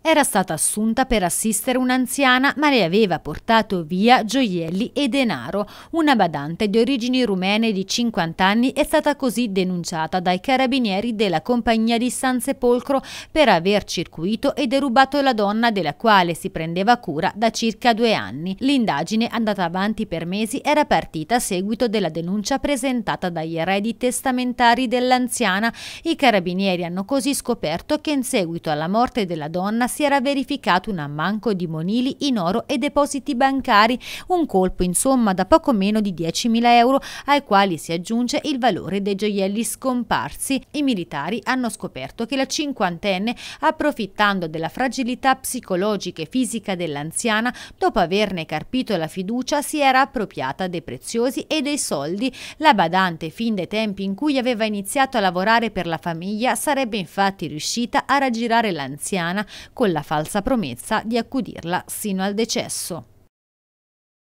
Era stata assunta per assistere un'anziana ma le aveva portato via gioielli e denaro. Una badante di origini rumene di 50 anni è stata così denunciata dai carabinieri della compagnia di San Sepolcro per aver circuito e derubato la donna della quale si prendeva cura da circa due anni. L'indagine andata avanti per mesi era partita a seguito della denuncia presentata dagli eredi testamentari dell'anziana. I carabinieri hanno così scoperto che in seguito alla morte della donna si era verificato un ammanco di monili in oro e depositi bancari, un colpo insomma da poco meno di 10.000 euro ai quali si aggiunge il valore dei gioielli scomparsi. I militari hanno scoperto che la cinquantenne, approfittando della fragilità psicologica e fisica dell'anziana, dopo averne carpito la fiducia, si era appropriata dei preziosi e dei soldi. La badante, fin dai tempi in cui aveva iniziato a lavorare per la famiglia, sarebbe infatti riuscita a raggirare l'anziana con la falsa promessa di accudirla sino al decesso.